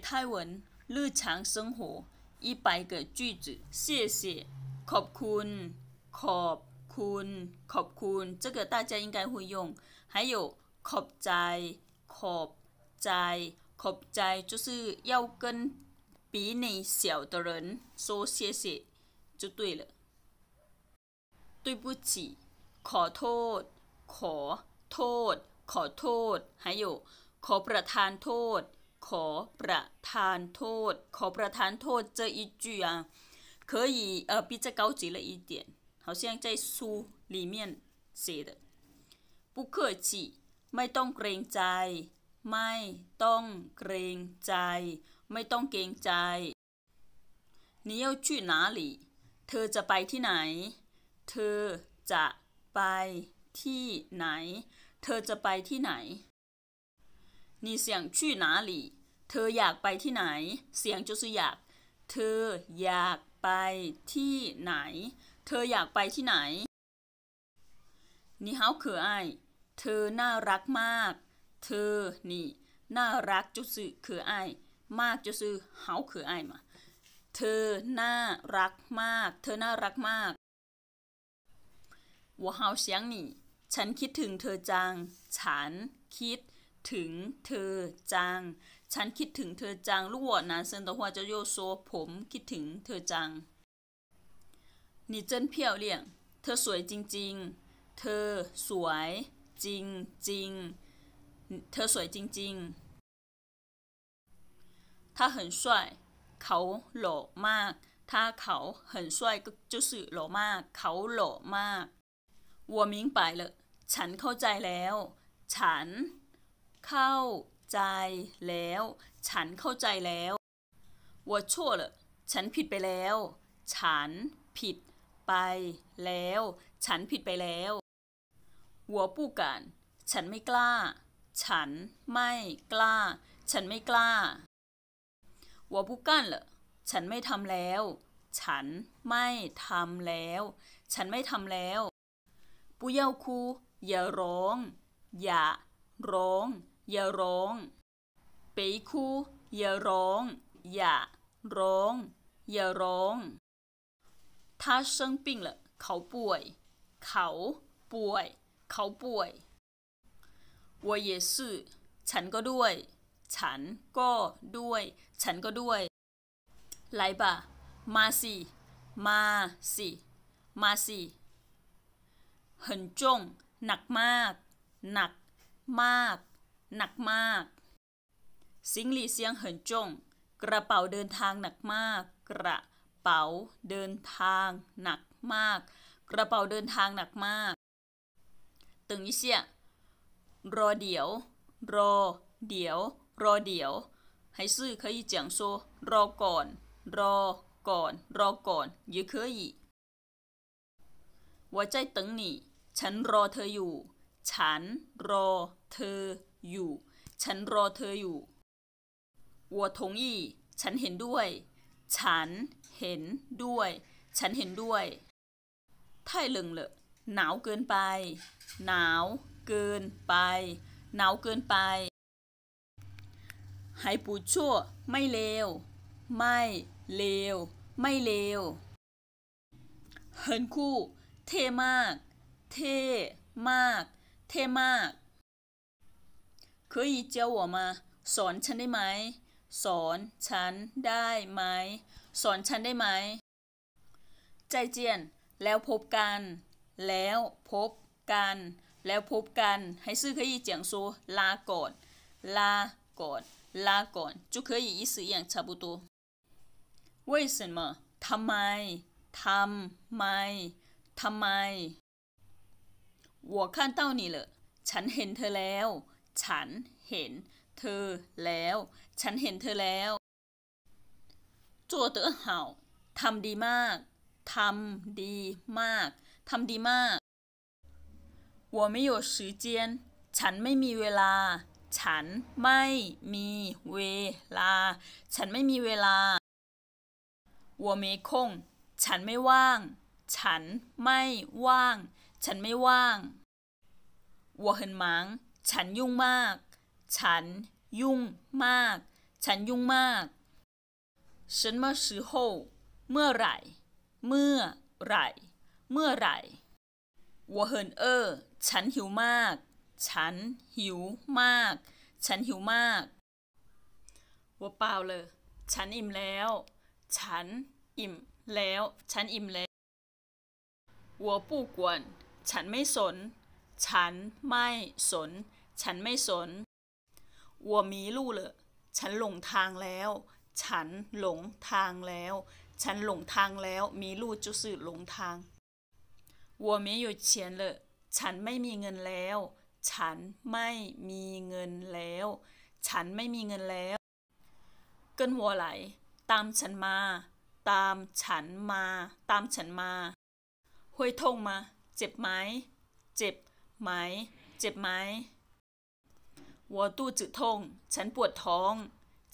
泰文日常生活一百个句子谢谢ขอบคุณขอบคุณขอบคุณ这个大家应该会用还有ขอบใจขอบใจขอบใจ就是要跟比你小的人说谢谢就对了对不起ขอโทษ ขอโทษขอโทษ还有ขอประทานโทษขอประทานโทษขอประทานโทษ这一句啊可以呃比这高级了一点好像在书里面写的不客气ไม่ต้องเกรงใจ ไม่ต้องเกรงใจ ไม่ต้องเกรงใจ你要去哪里เธอจะไปที่ไหน เธอจะไปที่ไหน เธอจะไปที่ไหนนีี่เสยงช你想去哪里เธออยากไปที่ไหน เสียงจสุอยาก เธออยากไปที่ไหน เธออยากไปที่ไหนนี่เฮาคือไอเธอน่ารักมาก เธอนี่ น่ารักจุสุคือไอมากจุสุเฮาคือไอมา เธอน่ารักมาก เธอน่ารักมากว่าเฮาเสียงนี่ฉันคิดถึงเธอจัง ฉันคิดถึงเธอจังฉันคิดถึงเธอจังลูกวอดนะเซินตัวหัวจะโยโซผมคิดถึงเธอจังนี่เจินเพียวเลี่ยง เธอสวยจริง ๆ เธอสวยจริงจริงเธอสวยจริงๆถ้าเหินสวยเขาหล่อมากถ้าเขาเหินสวยก็จะสื่อหล่อมาก เขาหล่อมากวัวมิงไปเลยฉันเข้าใจแล้ว ฉันเข้าใจแล้ว ฉันเข้าใจแล้ว我错了ฉันผิดไปแล้ว ฉันผิดไปแล้ว ฉันผิดไปแล้ว หัวปู้กัน ฉันไม่กล้า ฉันไม่กล้า ฉันไม่กล้า หัวปู้กันเหรอฉันไม่ทำแล้ว ฉันไม่ทำแล้ว ฉันไม่ทำแล้ว ปูเย่าคูอย่าร้อง อย่าร้องอย่าร้องปีคูอย่าร้อง อย่าร้องอย่าร้อง他生病了เขาป่วยเขาป่วยเขาป่วย我也是ฉันก็ด้วย ฉันก็ด้วยฉันก็ด้วย来吧มาสิมาสิมาสิ很重หนักมาก หนักมากหนักมาก สิงหลีเซียงเหินจงกระเป๋าเดินทางหนักมาก กระเป๋าเดินทางหนักมาก กระเป๋าเดินทางหนักมากตึงอีเซียรอเดี๋ยว รอเดี๋ยว รอเดี๋ยว ให้ซื่อเคยเจียงโซรอก่อน รอก่อน รอก่อนยื้อเคยหัวใจตึงหนี่ฉันรอเธออยู่ ฉันรอเธออยู่ฉันรอเธออยู่ วัวทงอี ฉันเห็นด้วย ฉันเห็นด้วย ฉันเห็นด้วยไท่เลิงเลอหนาวเกินไป หนาวเกินไป หนาวเกินไป หายปูชั่วไม่เลว ไม่เลว ไม่เลวเฮินคู่ เท่มาก เท่มาก เท่มากเคจหัวมา สอนฉันได้ไหมสอนฉันได้ไหมสอนฉันได้ไหมใจเจียนแล้วพบกัน แล้วพบกัน แล้วพบกันให้ซื้อเคีจยงซูลาก่อนลาก่อนลาก่อน就可ค意思อย่าง差不多为什么ทำไมทำไมทำไม我看到你了ฉันเห็นเธอแล้วฉันเห็นเธอแล้ว ฉันเห็นเธอแล้ว จัวเต๋อเห่าทำดีมาก ทำดีมาก ทำดีมาก我没有时间ฉันไม่มีเวลา ฉันไม่มีเวลาฉันไม่มีเวลา我没空ฉันไม่ว่าง ฉันไม่ว่าง ฉันไม่ว่าง我很忙ฉันยุ่งมาก ฉันยุ่งมาก ฉันยุ่งมาก什么时候เมื่อไหร่ เมื่อไหร่ เมื่อไหร่我很饿ฉันหิวมาก ฉันหิวมาก ฉันหิวมาก我เปล่าเลย ฉันอิ่มแล้ว ฉันอิ่มแล้ว ฉันอิ่มแล้ว我不管ฉันไม่สนฉันไม่สน ฉันไม่สน วัวมีลู่เลยฉันหลงทางแล้ว ฉันหลงทางแล้ว ฉันหลงทางแล้ว มีลู่จุสือหลงทาง วัวมีอยู่เฉียนเลยฉันไม่มีเงินแล้ว ฉันไม่มีเงินแล้ว ฉันไม่มีเงินแล้ว เกินวัวไหล ตามฉันมา ตามฉันมา ตามฉันมา ห้วยทงมา เจ็บไหมเจ็บไหมเจ็บไหม我肚子痛ฉันปวดท้อง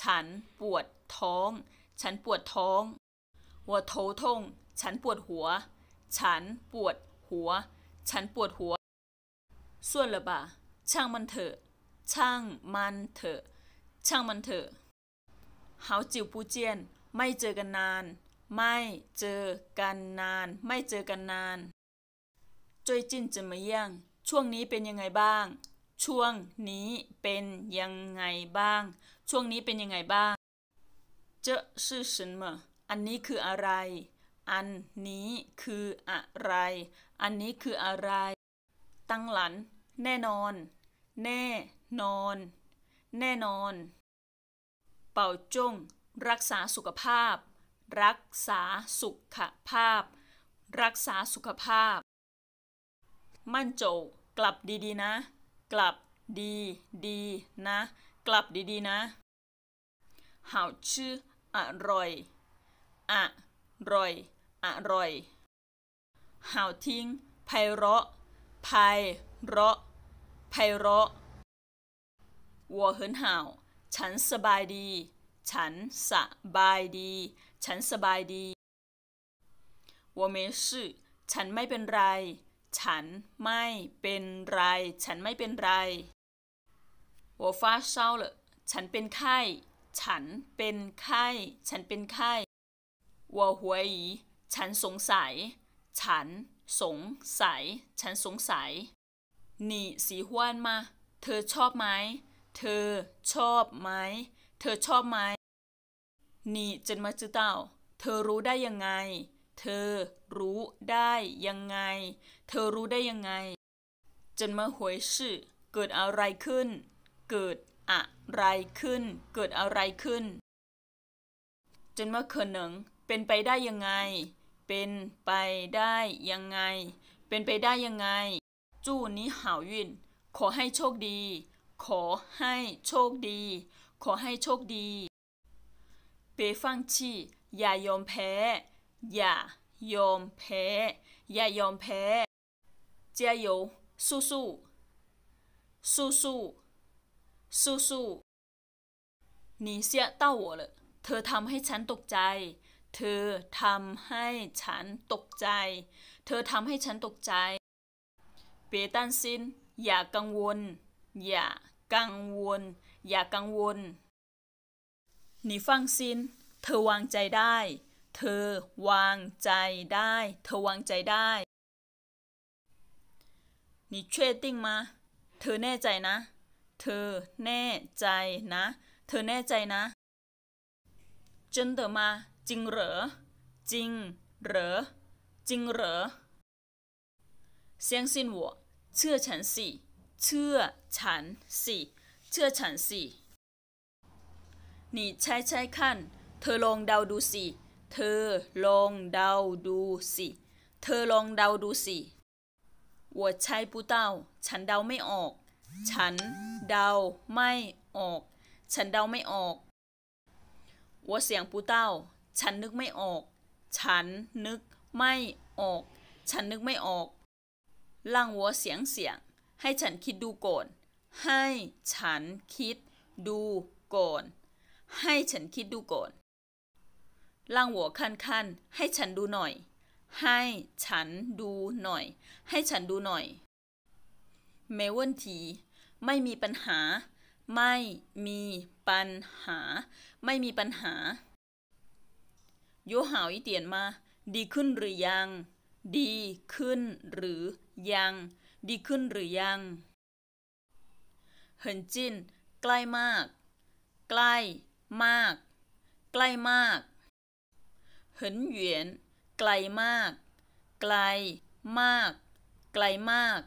ฉันปวดท้อง ฉันปวดท้อง我头痛ฉันปวดหัว ฉันปวดหัว ฉันปวดหัว ส่วนละบ่าช่างมันเถอะ ช่างมันเถอะ ช่างมันเถอะ เฮาจิวปูเจียน ไม่เจอกันนาน ไม่เจอกันนาน ไม่เจอกันนานจจจอยินะมา近่么งช่วงนี้เป็นยังไงบ้าง ช่วงนี้เป็นยังไงบ้าง ช่วงนี้เป็นยังไงบ้าง เจอซื่อฉันมอันนี้คืออะไร อันนี้คืออะไร อันนี้คืออะไร ตั้งหลัน แน่นอนแน่นอน แน่นอน เป่าจง รักษาสุขภาพ รักษาสุขภาพ รักษาสุขภาพมั่นโจกลับดีๆนะ กลับดีดีนะ กลับดีๆนะหาชื่ออร่อยอร่อย อร่อยหาทิ้งไพเราะ ไพเราะ ไพเราะวัวเหินห่าฉันสบายดี ฉันสบายดี ฉันสบายดีวั我没事ฉันไม่เป็นไรฉันไม่เป็นไร ฉันไม่เป็นไร我发烧了ฉันเป็นไข้ ฉันเป็นไข้ ฉันเป็นไข้我怀疑ฉันสงสัย ฉันสงสัย ฉันสงสัย นี่สีห้วนมา เธอชอบไหม เธอชอบไหม เธอชอบไหม นี่จนมาจื้อเต่าเธอรู้ได้ยังไงเธอรู้ได้ยังไง เธอรู้ได้ยังไง จนมาหวยชื่อ เกิดอะไรขึ้น เกิดอะไรขึ้น เกิดอะไรขึ้น จนมาเขนงเป็นไปได้ยังไง เป็นไปได้ยังไง เป็นไปได้ยังไง จู้นี้หาวินขอให้โชคดี ขอให้โชคดี ขอให้โชคดี เปฟังชี่อย่ายอมแพ้อย่ายอมแพ้ อย่ายอมแพ้加油สู้สู้สู้สู้สู้สู้你吓到我了เธอทำให้ฉันตกใจ เธอทำให้ฉันตกใจ เธอทำให้ฉันตกใจ เปตันซินอย่ากังวล อย่ากังวล อย่ากังวลหนีฟังซินเธอวางใจได้เธอวางใจได้ เธอวางใจได้你确定吗เธอแน่ใจนะ เธอแน่ใจนะ เธอแน่ใจนะ จนเดมาจริงเหรอ จริงเหรอ จริงเหรอเซียงซินหเชื่อฉันสิ เชื่อฉันสิ เชื่อฉันสิ你猜猜看เธอลองเดาดูสิเธอลองเดาดูสิ เธอลองเดาดูสิวัวใช่ปูเต้าฉันเดาไม่ออก ฉันเดาไม่ออก ฉันเดาไม่ออกวัวเสียงปูเต้าฉันนึกไม่ออก ฉันนึกไม่ออก ฉันนึกไม่ออก ล่างวัวเสียงเสียง ให้ฉันคิดดูก่อน ให้ฉันคิดดูก่อนให้ฉันคิดดูก่อน่างหััวขั้นให้ฉันดูหน่อย ให้ฉันดูหน่อย ให้ฉันดูหน่อยนทีไม่มีปัญหา ไม่มีปัญหา ไม่มีปัญหาโยหาวอีเตียนมา ดีขึ้นหรือยัง ดีขึ้นหรือยัง ดีขึ้นหรือยังเหินจินใกล้มาก ใกล้มาก ใกล้มากเหนวียนไกลมาก ไกลมาก ไกลมาก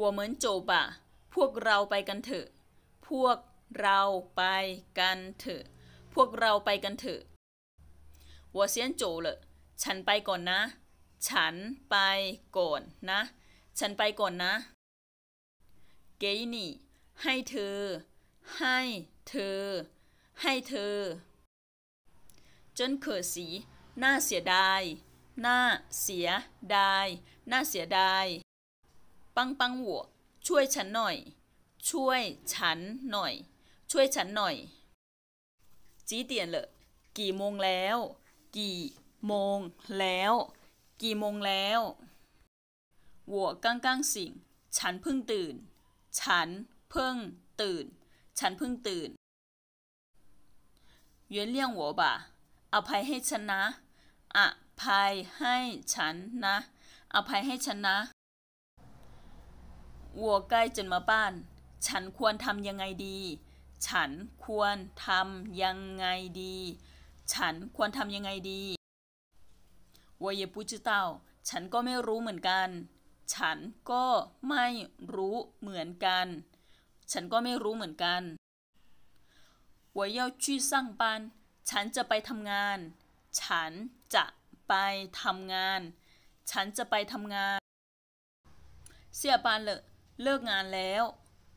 我们走吧พวกเราไปกันเถอะพวกเราไปกันเถอะพวกเราไปกันเถอะ我先走了ฉันไปก่อนนะ ฉันไปก่อนนะ ฉันไปก่อนนะ เกนี่ให้เธอ ให้เธอ ให้เธอจนเขอสีหน้าเสียดายหน้าเสียดายหน้าเสียดาย ปังปังหัว ช่วยฉันหน่อย ช่วยฉันหน่อย ช่วยฉันหน่อยจีเตียนเลยกี่โมงแล้ว กี่โมงแล้วกี่โมงแล้ว หัวก้งก้งสิงฉันเพิ่งตื่น ฉันเพิ่งตื่น ฉันเพิ่งตื่น原谅我吧อภัยให้ฉันนะอภัยให้ฉันนะอภัยให้ฉันนะวัวใกล้จนมาบ้าน ฉันควรทำยังไงดี ฉันควรทำยังไงดี ฉันควรทำยังไงดีวัวเยปุจิเต่าฉันก็ไม่รู้เหมือนกัน ฉันก็ไม่รู้เหมือนกัน ฉันก็ไม่รู้เหมือนกันวายเี้้งบ้านฉันจะไปทำงาน ฉันจะไปทำงาน ฉันจะไปทำงาน เสียปานเลเลิกงานแล้ว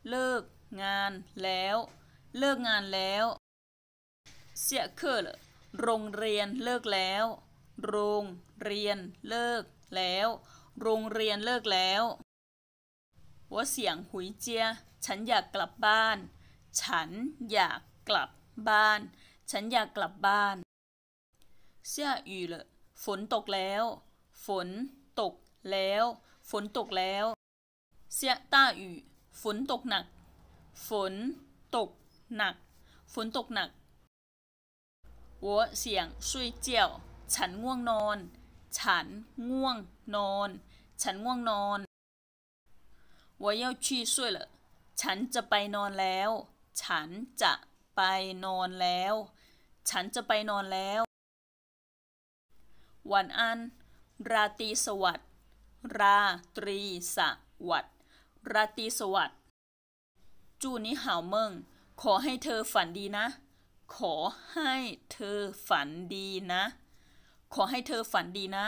เลิกงานแล้ว เลิกงานแล้ว เสียเคอเลโรงเรียนเลิกแล้ว โรงเรียนเลิกแล้ว โรงเรียนเลิกแล้วว่าเสียงหุยเจีย ฉันอยากกลับบ้าน ฉันอยากกลับบ้านฉันอยากกลับบ้านเสียอ่เลฝนตกแล้ว ฝนตกแล้ว ฝนตกแล้วเสียต้าอ่ฝนตกหนัก ฝนตกหนัก ฝนตกหนัก我想睡觉ฉันง่วงนอน ฉันง่วงนอน ฉันง่วงนอน我要去睡了ฉันจะไปนอนแล้ว ฉันจะไปนอนแล้วฉันจะไปนอนแล้ว วันอัน ราตรีสวัสดิ์ราตรีสวัสดิ์ราตรีสวัสดิ์จูนี่หาวเมิงขอให้เธอฝันดีนะ ขอให้เธอฝันดีนะ ขอให้เธอฝันดีนะ